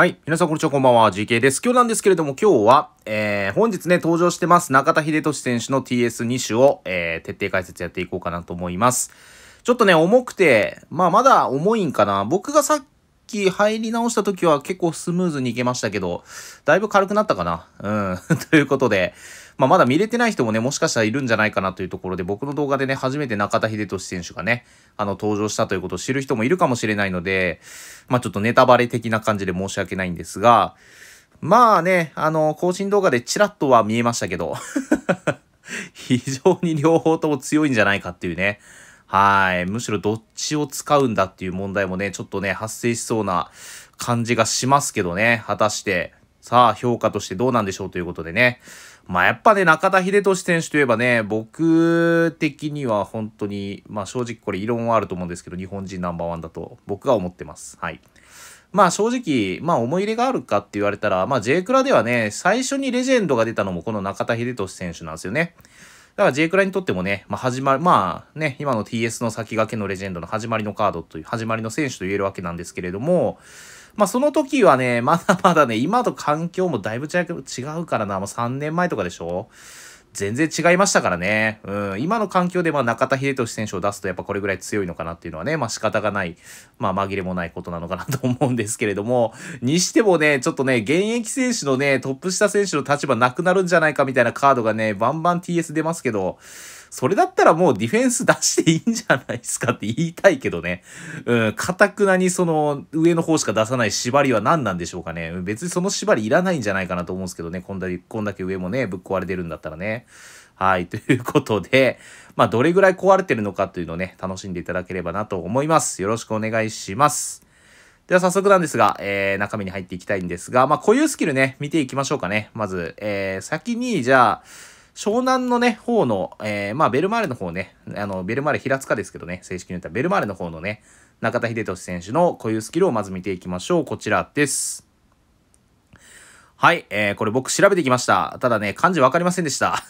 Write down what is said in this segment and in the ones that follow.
はい。皆さん、こんにちは。こんばんは。GK です。今日なんですけれども、今日は、えー、本日ね、登場してます、中田秀俊選手の TS2 種を、えー、徹底解説やっていこうかなと思います。ちょっとね、重くて、まあ、まだ重いんかな。僕がさっキ入り直した時は結構スムーズにいけましたけど、だいぶ軽くなったかな。うん。ということで、まあ、まだ見れてない人もね、もしかしたらいるんじゃないかなというところで、僕の動画でね、初めて中田秀俊選手がね、あの、登場したということを知る人もいるかもしれないので、まあ、ちょっとネタバレ的な感じで申し訳ないんですが、まあね、あの、更新動画でチラッとは見えましたけど、非常に両方とも強いんじゃないかっていうね。はい。むしろどっちを使うんだっていう問題もね、ちょっとね、発生しそうな感じがしますけどね。果たして、さあ、評価としてどうなんでしょうということでね。まあ、やっぱね、中田英寿選手といえばね、僕的には本当に、まあ正直これ異論はあると思うんですけど、日本人ナンバーワンだと僕は思ってます。はい。まあ正直、まあ思い入れがあるかって言われたら、まあ J クラではね、最初にレジェンドが出たのもこの中田英寿選手なんですよね。だから J クラにとってもね、まあ、始まる、まあね、今の TS の先駆けのレジェンドの始まりのカードという、始まりの選手と言えるわけなんですけれども、まあその時はね、まだまだね、今と環境もだいぶ違うからな、もう3年前とかでしょ全然違いましたからね。うん、今の環境でまあ中田英寿選手を出すとやっぱこれぐらい強いのかなっていうのはね、まあ仕方がない、まあ紛れもないことなのかなと思うんですけれども、にしてもね、ちょっとね、現役選手のね、トップ下選手の立場なくなるんじゃないかみたいなカードがね、バンバン TS 出ますけど、それだったらもうディフェンス出していいんじゃないですかって言いたいけどね。うん、かくなにその上の方しか出さない縛りは何なんでしょうかね。別にその縛りいらないんじゃないかなと思うんですけどね。こんだけ、こんだけ上もね、ぶっ壊れてるんだったらね。はい。ということで、まあ、どれぐらい壊れてるのかというのをね、楽しんでいただければなと思います。よろしくお願いします。では早速なんですが、えー、中身に入っていきたいんですが、まあ、固有スキルね、見ていきましょうかね。まず、えー、先に、じゃあ、湘南のね、方の、えー、まあ、ベルマーレの方ね、あの、ベルマーレ平塚ですけどね、正式に言ったらベルマーレの方のね、中田秀俊選手の固有スキルをまず見ていきましょう。こちらです。はい、えー、これ僕調べてきました。ただね、漢字わかりませんでした。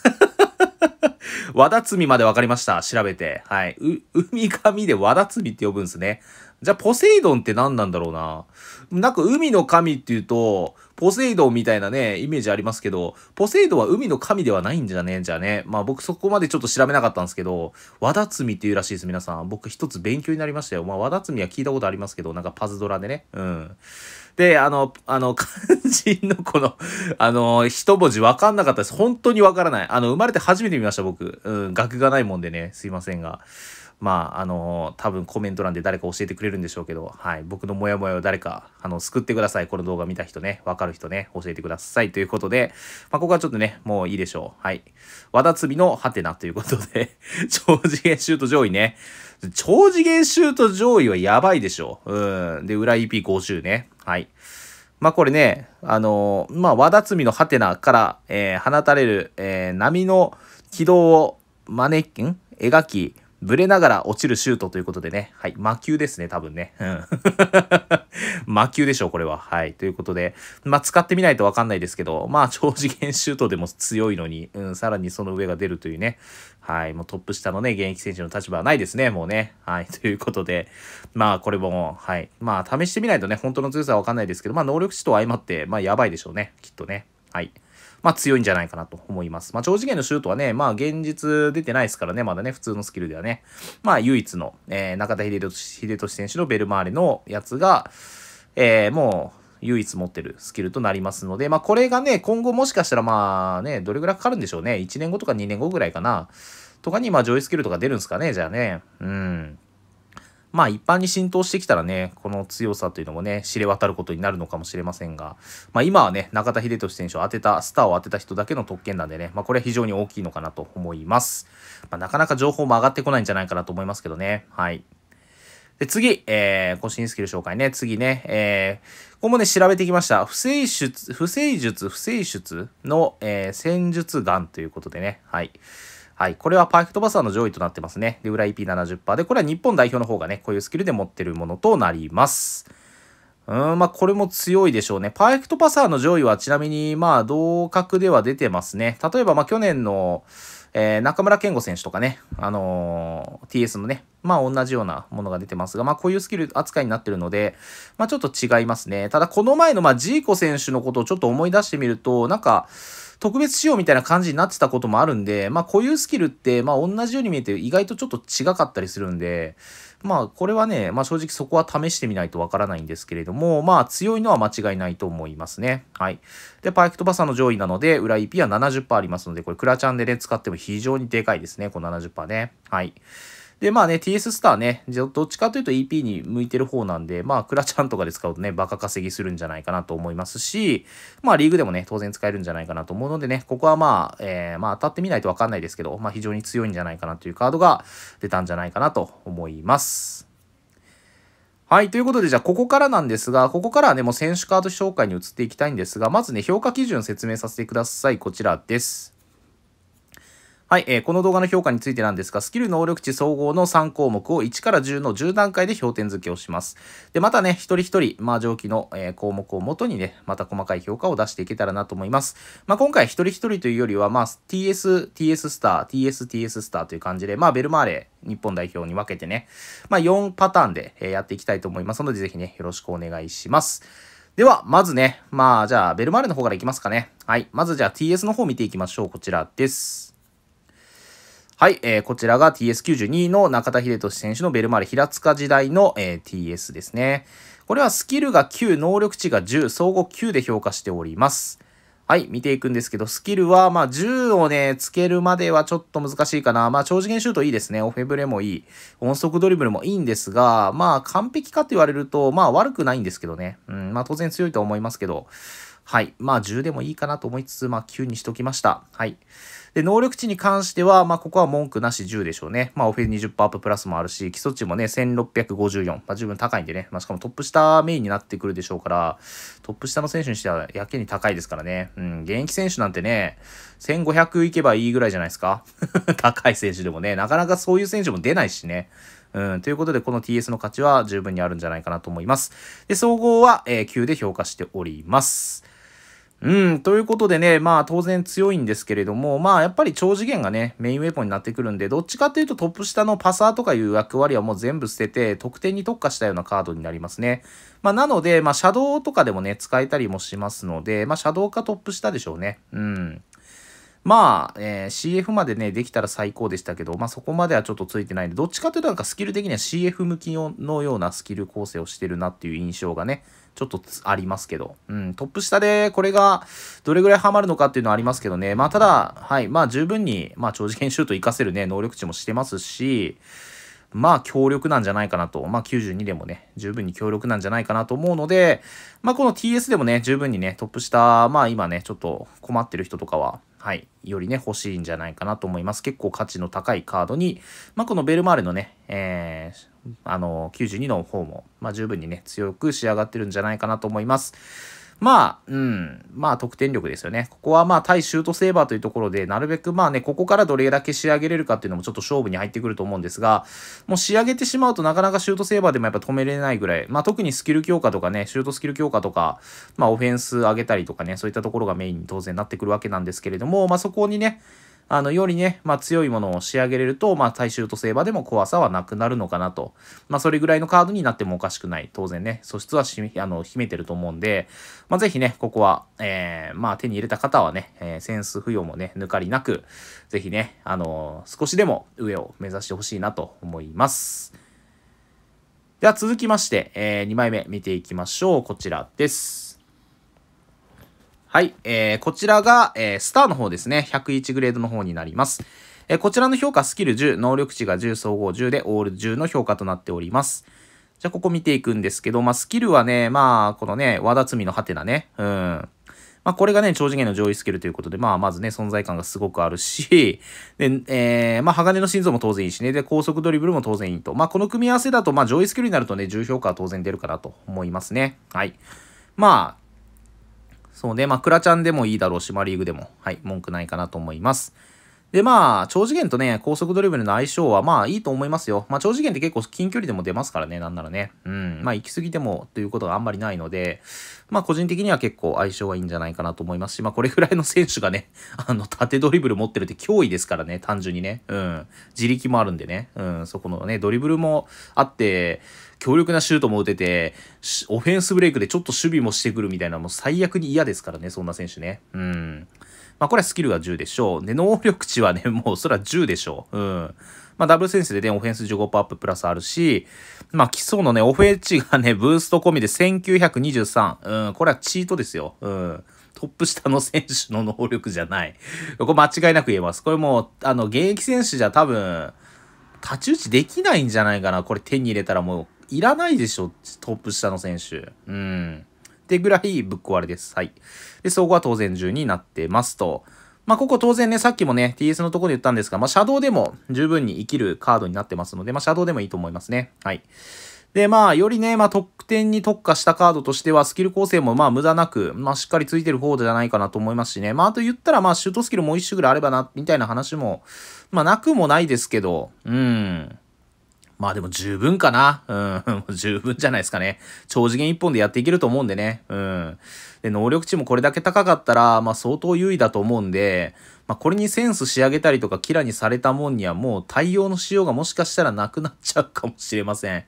和田摘みまでわかりました。調べて。はい。う、海神で和田摘みって呼ぶんですね。じゃあ、ポセイドンって何なんだろうな。なんか、海の神っていうと、ポセイドンみたいなね、イメージありますけど、ポセイドンは海の神ではないんじゃねじゃあね。まあ、僕そこまでちょっと調べなかったんですけど、和田みっていうらしいです、皆さん。僕一つ勉強になりましたよ。まあ、和田みは聞いたことありますけど、なんかパズドラでね。うん。で、あの、あの、肝心のこのあの、一文字わかんなかったです。本当にわからない。あの、生まれて初めて見ました、僕。うん、学がないもんでね、すいませんが。まあ、あの、多分コメント欄で誰か教えてくれるんでしょうけど、はい、僕のモヤモヤを誰か、あの、救ってください。この動画見た人ね、わかる人ね、教えてください。ということで、まあ、ここはちょっとね、もういいでしょう。はい。和田つみのハテナということで 超次元シュート上位ね。超次元シュート上位はやばいでしょ。ううん。で、裏 EP50 ね。はい。まあこれね、あのー、まあ、和田摘みのハテナから、えー、放たれる、えー、波の軌道を招き、ん描き、ブレながら落ちるシュートということでね、はい、魔球ですね、多分ね。うん。魔球でしょう、これは。はい。ということで、まあ、使ってみないとわかんないですけど、まあ、超次元シュートでも強いのに、うん、さらにその上が出るというね、はい、もうトップ下のね、現役選手の立場はないですね、もうね。はい、ということで、まあ、これも、はい、まあ、試してみないとね、本当の強さはわかんないですけど、まあ、能力値と相まって、まあ、やばいでしょうね、きっとね。はい。まあ強いんじゃないかなと思います。まあ超次元のシュートはね、まあ現実出てないですからね、まだね、普通のスキルではね。まあ唯一の、えー、中田秀俊選手のベルマーレのやつが、えー、もう唯一持ってるスキルとなりますので、まあこれがね、今後もしかしたらまあね、どれぐらいかかるんでしょうね。1年後とか2年後ぐらいかな。とかにまあ上位スキルとか出るんですかね、じゃあね。うん。まあ一般に浸透してきたらね、この強さというのもね、知れ渡ることになるのかもしれませんが、まあ今はね、中田英寿選手を当てた、スターを当てた人だけの特権なんでね、まあこれは非常に大きいのかなと思います。まあ、なかなか情報も上がってこないんじゃないかなと思いますけどね。はい。で、次、えー、更新スキル紹介ね。次ね、えー、ここもね、調べてきました。不正出、不正術、不正出の、えー、戦術眼ということでね。はい。はい。これはパーフェクトバスターの上位となってますね。で、裏 EP70%。で、これは日本代表の方がね、こういうスキルで持ってるものとなります。うん、まあ、これも強いでしょうね。パーフェクトパサーの上位はちなみに、まあ、同格では出てますね。例えば、まあ、去年の、えー、中村健吾選手とかね、あのー、TS のね、まあ、同じようなものが出てますが、まあ、こういうスキル扱いになってるので、まあ、ちょっと違いますね。ただ、この前の、まあ、ジーコ選手のことをちょっと思い出してみると、なんか、特別仕様みたいな感じになってたこともあるんで、まあ、固有スキルって、まあ、同じように見えて意外とちょっと違かったりするんで、まあ、これはね、まあ、正直そこは試してみないとわからないんですけれども、まあ、強いのは間違いないと思いますね。はい。で、パイクトバサの上位なので、裏 EP は70%ありますので、これ、クラチャンでね、使っても非常にでかいですね、この70%ね。はい。で、まあね、TS スターね、どっちかというと EP に向いてる方なんで、まあ、クラちゃんとかで使うとね、バカ稼ぎするんじゃないかなと思いますし、まあ、リーグでもね、当然使えるんじゃないかなと思うのでね、ここはまあ、えー、まあ、当たってみないとわかんないですけど、まあ、非常に強いんじゃないかなというカードが出たんじゃないかなと思います。はい。ということで、じゃあ、ここからなんですが、ここからはね、もう選手カード紹介に移っていきたいんですが、まずね、評価基準説明させてください。こちらです。はい、えー、この動画の評価についてなんですが、スキル能力値総合の3項目を1から10の10段階で評点付けをします。で、またね、一人一人、まあ、上記の、えー、項目をもとにね、また細かい評価を出していけたらなと思います。まあ、今回一人一人というよりは、まあ、TS、TS スター、TS、TS スターという感じで、まあ、ベルマーレ日本代表に分けてね、まあ、4パターンで、えー、やっていきたいと思いますので、ぜひね、よろしくお願いします。では、まずね、まあ、じゃあ、ベルマーレの方からいきますかね。はい。まずじゃあ、TS の方見ていきましょう。こちらです。はい、えー、こちらが TS92 の中田秀俊選手のベルマーレ平塚時代の、えー、TS ですね。これはスキルが9、能力値が10、総合9で評価しております。はい、見ていくんですけど、スキルは、まあ、10をね、つけるまではちょっと難しいかな。まあ、超次元シュートいいですね。オフェブレもいい。音速ドリブルもいいんですが、まあ、完璧かって言われると、まあ、悪くないんですけどね。うん、まあ、当然強いと思いますけど、はい、まあ、10でもいいかなと思いつつ、まあ、9にしときました。はい。で、能力値に関しては、まあ、ここは文句なし10でしょうね。まあ、オフェン20%アッププラスもあるし、基礎値もね、1654。まあ、十分高いんでね。まあ、しかもトップ下メインになってくるでしょうから、トップ下の選手にしてはやけに高いですからね。うん、現役選手なんてね、1500いけばいいぐらいじゃないですか。高い選手でもね、なかなかそういう選手も出ないしね。うん、ということで、この TS の価値は十分にあるんじゃないかなと思います。で、総合は、えー、9で評価しております。うん、ということでね、まあ当然強いんですけれども、まあやっぱり超次元がね、メインウェポンになってくるんで、どっちかというとトップ下のパサーとかいう役割はもう全部捨てて、得点に特化したようなカードになりますね。まあなので、まあシャドウとかでもね、使えたりもしますので、まあシャドウかトップ下でしょうね。うん。まあ、えー、CF までね、できたら最高でしたけど、まあそこまではちょっとついてないんで、どっちかというとなんかスキル的には CF 向きのようなスキル構成をしてるなっていう印象がね、ちょっとありますけど、うん、トップ下でこれがどれぐらいハマるのかっていうのはありますけどね、まあただ、はい、まあ十分に、まあ長時間シュート活かせるね、能力値もしてますし、まあ強力なんじゃないかなと。まあ92でもね、十分に強力なんじゃないかなと思うので、まあこの TS でもね、十分にね、トップ下、まあ今ね、ちょっと困ってる人とかは、はい、よりね、欲しいんじゃないかなと思います。結構価値の高いカードに、まあ、このベルマーレのね、えー、あの、92の方も、まあ、十分にね、強く仕上がってるんじゃないかなと思います。まあ、うん、まあ得点力ですよね。ここはまあ対シュートセーバーというところで、なるべくまあね、ここからどれだけ仕上げれるかっていうのもちょっと勝負に入ってくると思うんですが、もう仕上げてしまうとなかなかシュートセーバーでもやっぱ止めれないぐらい、まあ特にスキル強化とかね、シュートスキル強化とか、まあオフェンス上げたりとかね、そういったところがメインに当然なってくるわけなんですけれども、まあそこにね、あの、よりね、まあ、強いものを仕上げれると、まあ、最終とセーバーでも怖さはなくなるのかなと。まあ、それぐらいのカードになってもおかしくない。当然ね、素質はしあの秘めてると思うんで、まあ、ぜひね、ここは、えー、まあ、手に入れた方はね、えー、センス不要もね、抜かりなく、ぜひね、あのー、少しでも上を目指してほしいなと思います。では続きまして、えー、2枚目見ていきましょう。こちらです。はい。えー、こちらが、えー、スターの方ですね。101グレードの方になります。えー、こちらの評価スキル10、能力値が10、総合10でオール10の評価となっております。じゃあ、ここ見ていくんですけど、まあ、スキルはね、まあ、このね、和田みのハテナね。うん。まあ、これがね、超次元の上位スキルということで、まあ、まずね、存在感がすごくあるし、で、えー、まあ、鋼の心臓も当然いいしね、で、高速ドリブルも当然いいと。まあ、この組み合わせだと、まあ、上位スキルになるとね、重評価は当然出るかなと思いますね。はい。まあ、そうね、まあ、クラちゃんでもいいだろうし、マリーグでも、はい、文句ないかなと思います。で、まあ、長次元とね、高速ドリブルの相性は、まあ、いいと思いますよ。まあ、次元って結構近距離でも出ますからね、なんならね。うん。まあ、行き過ぎてもということがあんまりないので、まあ個人的には結構相性はいいんじゃないかなと思いますし、まあこれぐらいの選手がね、あの縦ドリブル持ってるって脅威ですからね、単純にね。うん。自力もあるんでね。うん。そこのね、ドリブルもあって、強力なシュートも打てて、オフェンスブレイクでちょっと守備もしてくるみたいな、もう最悪に嫌ですからね、そんな選手ね。うん。まあこれはスキルが10でしょう。で、能力値はね、もうそれは10でしょう。うん。まあ、ダブルセンスでね、オフェンス15%アッププラスあるし、まあ、基礎のね、オフェンチがね、ブースト込みで1923。うん、これはチートですよ。うん。トップ下の選手の能力じゃない。これ間違いなく言えます。これもう、あの、現役選手じゃ多分、太刀打ちできないんじゃないかな。これ手に入れたらもう、いらないでしょ。トップ下の選手。うん。ってぐらいぶっ壊れです。はい。で、総合は当然順になってますと。まあ、ここ当然ね、さっきもね、TS のところで言ったんですが、まあ、シャドウでも十分に生きるカードになってますので、まあ、シャドウでもいいと思いますね。はい。で、まあ、よりね、まあ、得点に特化したカードとしては、スキル構成も、まあ、無駄なく、まあ、しっかりついてる方じゃないかなと思いますしね。まあ、あと言ったら、まあ、シュートスキルもう一種ぐらいあればな、みたいな話も、まあ、なくもないですけど、うん。まあでも十分かな。うん、も う十分じゃないですかね。超次元一本でやっていけると思うんでね。うん。で、能力値もこれだけ高かったら、まあ相当優位だと思うんで、まあこれにセンス仕上げたりとかキラにされたもんにはもう対応のしようがもしかしたらなくなっちゃうかもしれません。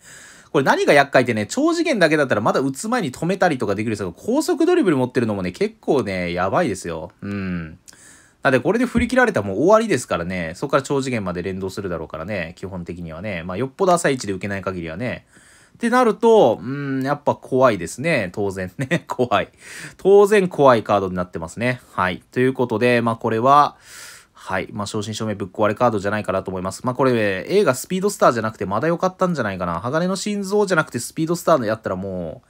これ何が厄介ってね、超次元だけだったらまだ打つ前に止めたりとかできるんですけど、高速ドリブル持ってるのもね、結構ね、やばいですよ。うん。だってこれで振り切られたらもう終わりですからね、そこから超次元まで連動するだろうからね、基本的にはね。まあ、よっぽど朝一で受けない限りはね。ってなると、うん、やっぱ怖いですね。当然ね。怖い。当然怖いカードになってますね。はい。ということで、まあこれは、はい。まあ、正真正銘ぶっ壊れカードじゃないかなと思います。まあ、これ、映画スピードスターじゃなくてまだ良かったんじゃないかな。鋼の心臓じゃなくてスピードスターのやったらもう、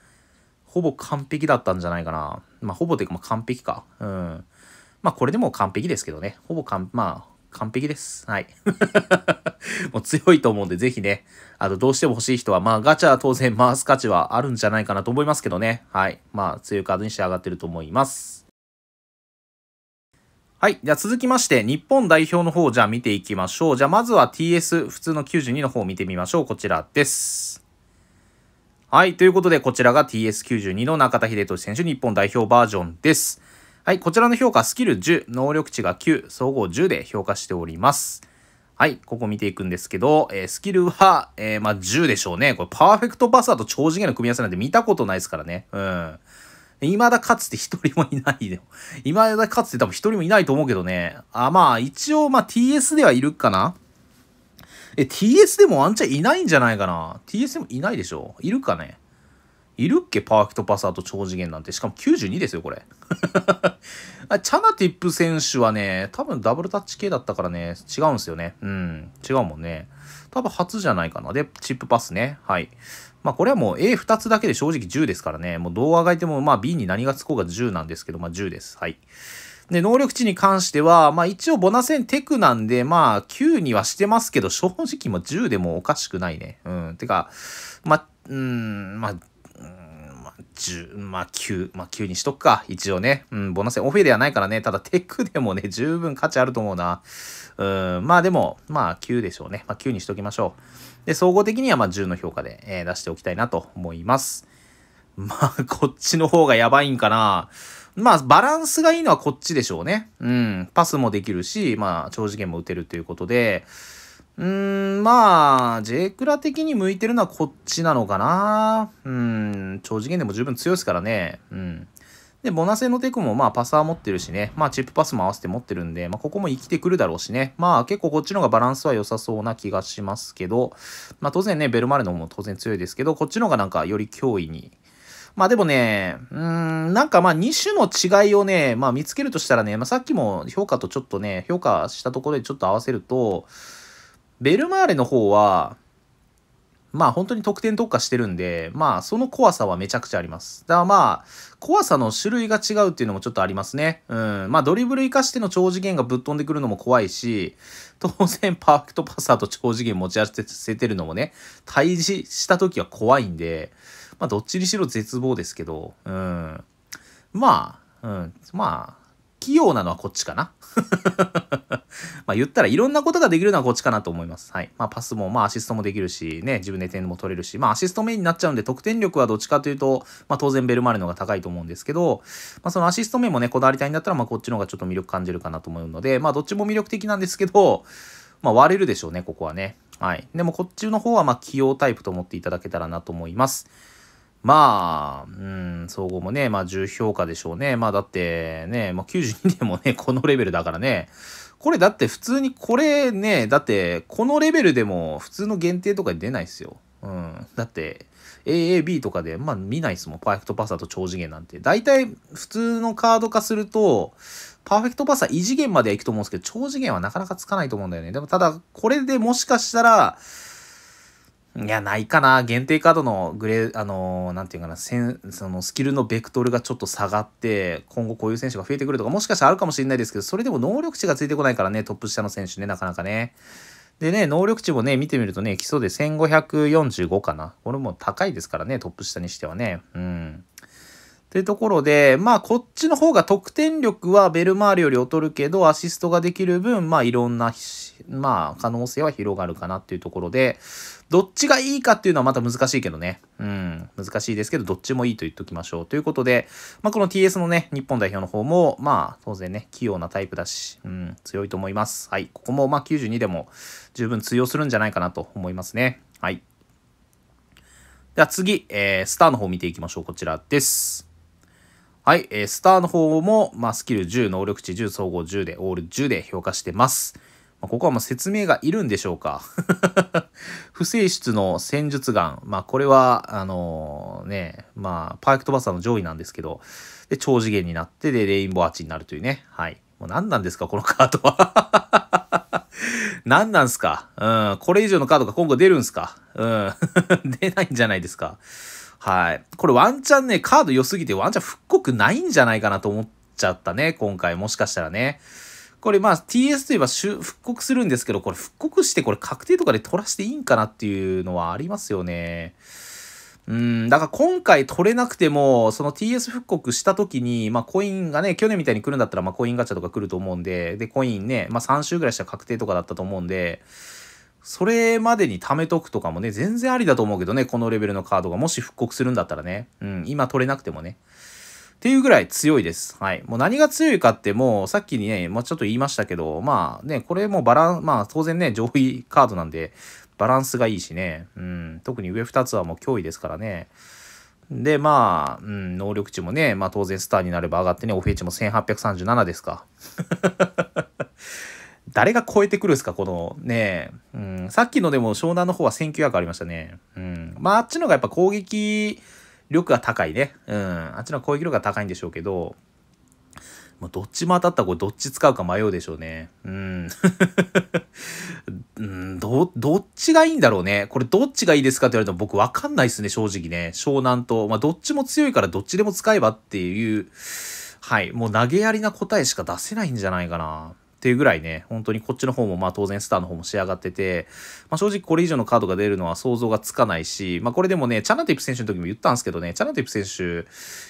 ほぼ完璧だったんじゃないかな。まあ、ほぼというか、まあ、完璧か。うん。まあこれでも完璧ですけどね。ほぼかん、まあ完璧です。はい。もう強いと思うんで、ぜひね、あの、どうしても欲しい人は、まあガチャ当然回す価値はあるんじゃないかなと思いますけどね。はい。まあ強いカードに仕上がってると思います。はい。じゃあ続きまして、日本代表の方じゃあ見ていきましょう。じゃあまずは TS 普通の92の方を見てみましょう。こちらです。はい。ということで、こちらが TS92 の中田英寿選手日本代表バージョンです。はい、こちらの評価、スキル10、能力値が9、総合10で評価しております。はい、ここ見ていくんですけど、えー、スキルは、えー、まあ、10でしょうね。これ、パーフェクトバターと超次元の組み合わせなんて見たことないですからね。うん。未だかつて一人もいないよ。未だかつて多分一人もいないと思うけどね。あ、まあ、一応、まあ、TS ではいるかなえ、TS でもワンチャンいないんじゃないかな ?TS でもいないでしょいるかねいるっけパーフェクトパサーと超次元なんて。しかも92ですよ、これ。チャナティップ選手はね、多分ダブルタッチ系だったからね、違うんですよね。うん、違うもんね。多分初じゃないかな。で、チップパスね。はい。まあこれはもう A2 つだけで正直10ですからね。もう動画がいてもまあ B に何がつこうが10なんですけど、まあ10です。はい。で、能力値に関しては、まあ一応ボナセンテクなんで、まあ9にはしてますけど、正直も10でもおかしくないね。うん。てか、まあ、うん、まあ、10、まあ9、まあ9にしとくか、一応ね。うん、ボナスオフェではないからね、ただテックでもね、十分価値あると思うな。うん、まあでも、まあ9でしょうね。まあ9にしときましょう。で、総合的にはまあ10の評価で、えー、出しておきたいなと思います。まあ、こっちの方がやばいんかな。まあ、バランスがいいのはこっちでしょうね。うん、パスもできるし、まあ、長次元も打てるということで、うーん、まあ、J クラ的に向いてるのはこっちなのかな。うん、超次元でも十分強いですからね。うん。で、ボナセのテクもまあパサー持ってるしね。まあチップパスも合わせて持ってるんで、まあここも生きてくるだろうしね。まあ結構こっちの方がバランスは良さそうな気がしますけど、まあ当然ね、ベルマルノも当然強いですけど、こっちの方がなんかより脅威にまあでもね、うーん、なんかまあ2種の違いをね、まあ見つけるとしたらね、まあさっきも評価とちょっとね、評価したところでちょっと合わせると、ベルマーレの方は、まあ本当に得点特化してるんで、まあその怖さはめちゃくちゃあります。だからまあ、怖さの種類が違うっていうのもちょっとありますね。うん。まあドリブル生かしての超次元がぶっ飛んでくるのも怖いし、当然パーフェクトパスーと超次元持ち合わせてるのもね、対峙した時は怖いんで、まあどっちにしろ絶望ですけど、うん。まあ、うん。まあ、器用なのはこっちかな まあ言ったらいろんなことができるのはこっちかなと思います。はい。まあパスも、まあアシストもできるし、ね、自分で点も取れるし、まあアシストメインになっちゃうんで得点力はどっちかというと、まあ当然ベルマーレの方が高いと思うんですけど、まあそのアシスト面もね、こだわりたいんだったら、まあこっちの方がちょっと魅力感じるかなと思うので、まあどっちも魅力的なんですけど、まあ割れるでしょうね、ここはね。はい。でもこっちの方はまあ起用タイプと思っていただけたらなと思います。まあ、うん、総合もね、まあ重評価でしょうね。まあだってね、まあ92年もね、このレベルだからね。これだって普通にこれね、だってこのレベルでも普通の限定とかに出ないっすよ。うん。だって AAB とかで、まあ見ないっすもん。パーフェクトパサーと超次元なんて。大体普通のカード化すると、パーフェクトパサー異次元までは行くと思うんですけど、超次元はなかなかつかないと思うんだよね。でもただ、これでもしかしたら、いや、ないかな。限定カードのグレー、あのー、なんていうかな、せんそのスキルのベクトルがちょっと下がって、今後こういう選手が増えてくるとか、もしかしたらあるかもしれないですけど、それでも能力値がついてこないからね、トップ下の選手ね、なかなかね。でね、能力値もね、見てみるとね、基礎で1545かな。これも高いですからね、トップ下にしてはね。うん。というところで、まあ、こっちの方が得点力はベルマールより劣るけど、アシストができる分、まあ、いろんな、まあ、可能性は広がるかなっていうところで、どっちがいいかっていうのはまた難しいけどね。うん、難しいですけど、どっちもいいと言っときましょう。ということで、まあ、この TS のね、日本代表の方も、まあ、当然ね、器用なタイプだし、うん、強いと思います。はい、ここも、まあ、92でも十分通用するんじゃないかなと思いますね。はい。では次、えー、スターの方見ていきましょう。こちらです。はい、えー、スターの方も、まあ、スキル10、能力値10、総合10で、オール10で評価してます。まあ、ここはもう説明がいるんでしょうか。不正室の戦術眼。まあ、これは、あのー、ね、まあ、パークトバサの上位なんですけど、で、超次元になって、で、レインボーアーチになるというね。はい。もう何なんですか、このカードは。何なんすかうん。これ以上のカードが今後出るんすかうん。出ないんじゃないですか。はい。これワンチャンね、カード良すぎてワンチャン復刻ないんじゃないかなと思っちゃったね。今回もしかしたらね。これまあ TS といえば復刻するんですけど、これ復刻してこれ確定とかで取らせていいんかなっていうのはありますよね。うん、だから今回取れなくても、その TS 復刻した時に、まあコインがね、去年みたいに来るんだったら、まあコインガチャとか来ると思うんで、で、コインね、まあ3週ぐらいしたら確定とかだったと思うんで、それまでに貯めとくとかもね、全然ありだと思うけどね、このレベルのカードが。もし復刻するんだったらね。うん、今取れなくてもね。っていうぐらい強いです。はい。もう何が強いかってもうさっきにね、まあ、ちょっと言いましたけど、まあね、これもバラン、まあ当然ね、上位カードなんで、バランスがいいしね、うん、特に上2つはもう脅威ですからね。で、まあ、うん、能力値もね、まあ当然スターになれば上がってね、オフェイチも1837ですか。誰が超えてくるんですか、このね、うん、さっきのでも湘南の方は1900ありましたね。うん、まああっちのがやっぱ攻撃、力が高いね。うん。あっちの攻撃力が高いんでしょうけど、まどっちも当たったらこれどっち使うか迷うでしょうね。うん。ん、ど、どっちがいいんだろうね。これどっちがいいですかって言われても僕わかんないっすね、正直ね。湘南と。まあ、どっちも強いからどっちでも使えばっていう、はい。もう投げやりな答えしか出せないんじゃないかな。っていうぐらいね、本当にこっちの方もまあ当然スターの方も仕上がってて、まあ、正直これ以上のカードが出るのは想像がつかないし、まあ、これでもね、チャナティップ選手の時も言ったんですけどね、チャナティップ選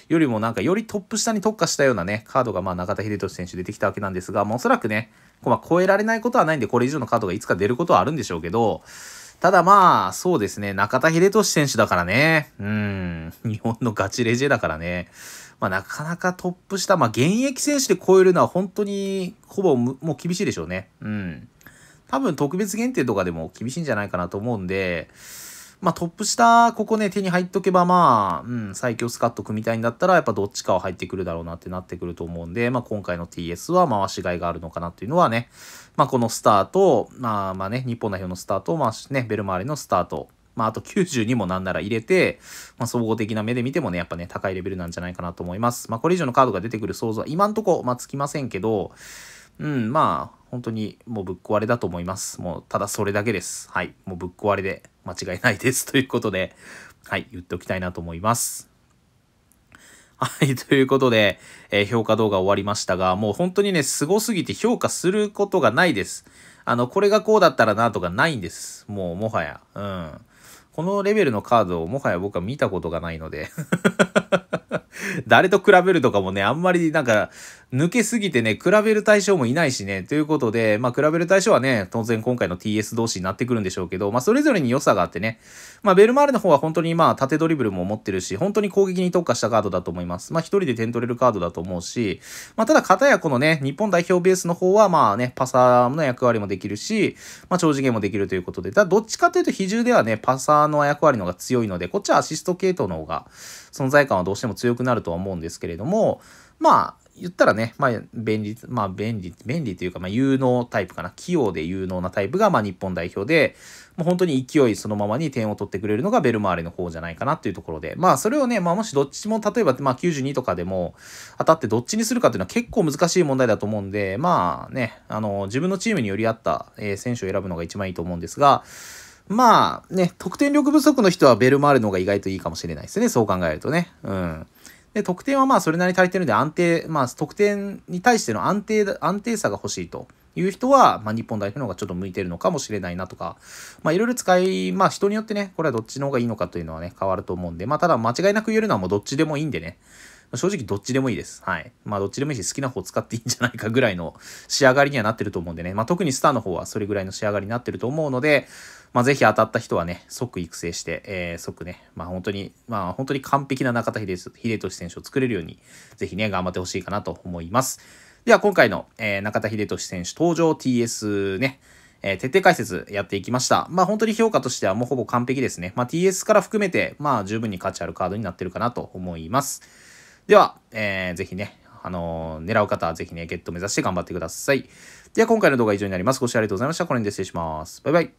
手よりもなんかよりトップ下に特化したようなね、カードがまあ中田英寿選手出てきたわけなんですが、まあ、おそらくね、まあ、超えられないことはないんで、これ以上のカードがいつか出ることはあるんでしょうけど、ただまあ、そうですね、中田英寿選手だからね、うん、日本のガチレジェだからね、まあ、なかなかトップ下、まあ、現役選手で超えるのは本当にほぼもう厳しいでしょうね。うん。多分特別限定とかでも厳しいんじゃないかなと思うんで、まあトップ下、ここね、手に入っとけば、まあ、うん、最強スカット組みたいんだったら、やっぱどっちかは入ってくるだろうなってなってくると思うんで、まあ今回の TS は回しがいがあるのかなっていうのはね、まあこのスターと、まあまあね、日本代表のスターと、まあね、ベルマーレのスターと、まあ、あと92もなんなら入れて、まあ、総合的な目で見てもね、やっぱね、高いレベルなんじゃないかなと思います。まあ、これ以上のカードが出てくる想像は今んとこ、まあ、つきませんけど、うん、まあ、本当にもうぶっ壊れだと思います。もう、ただそれだけです。はい。もうぶっ壊れで間違いないです。ということで、はい、言っておきたいなと思います。はい、ということで、えー、評価動画終わりましたが、もう本当にね、すすぎて評価することがないです。あの、これがこうだったらなとかないんです。もう、もはや。うん。このレベルのカードをもはや僕は見たことがないので 誰と比べるとかもね、あんまりなんか、抜けすぎてね、比べる対象もいないしね、ということで、まあ、比べる対象はね、当然今回の TS 同士になってくるんでしょうけど、まあ、それぞれに良さがあってね、まあ、ベルマーレの方は本当にまあ、縦ドリブルも持ってるし、本当に攻撃に特化したカードだと思います。まあ、一人で点取れるカードだと思うし、まあ、ただ、片やこのね、日本代表ベースの方は、まあね、パサーの役割もできるし、まあ、超次元もできるということで、ただ、どっちかというと比重ではね、パサーの役割の方が強いので、こっちはアシスト系統の方が、存在感はどうしても強くなるとは思うんですけれども、まあ、言ったらね、まあ、便利、まあ、便利、便利というか、まあ、有能タイプかな。器用で有能なタイプが、まあ、日本代表で、もう本当に勢いそのままに点を取ってくれるのがベルマーレの方じゃないかなというところで、まあ、それをね、まあ、もしどっちも、例えば、まあ、92とかでも、当たってどっちにするかっていうのは結構難しい問題だと思うんで、まあ、ね、あの、自分のチームにより合った、え選手を選ぶのが一番いいと思うんですが、まあね、得点力不足の人はベルマールの方が意外といいかもしれないですね。そう考えるとね。うん。で、得点はまあそれなりに足りてるんで安定、まあ得点に対しての安定、安定さが欲しいと。いう人は、まあ、日本代表の方がちょっと向いてるのかもしれないなとか、まあ、いろいろ使い、まあ、人によってね、これはどっちの方がいいのかというのはね、変わると思うんで、まあ、ただ間違いなく言えるのはもうどっちでもいいんでね、正直どっちでもいいです。はい。まあどっちでもいいし好きな方使っていいんじゃないかぐらいの 仕上がりにはなってると思うんでね。まあ特にスターの方はそれぐらいの仕上がりになってると思うので、まあぜひ当たった人はね、即育成して、えー、即ね、まあ本当に、まあ本当に完璧な中田秀俊選手を作れるように、ぜひね、頑張ってほしいかなと思います。では今回の、えー、中田秀俊選手登場 TS ね、えー、徹底解説やっていきました。まあ本当に評価としてはもうほぼ完璧ですね。まあ TS から含めて、まあ十分に価値あるカードになってるかなと思います。では、えー、ぜひね、あのー、狙う方はぜひね、ゲット目指して頑張ってください。では、今回の動画は以上になります。ご視聴ありがとうございました。これ辺で失礼します。バイバイ。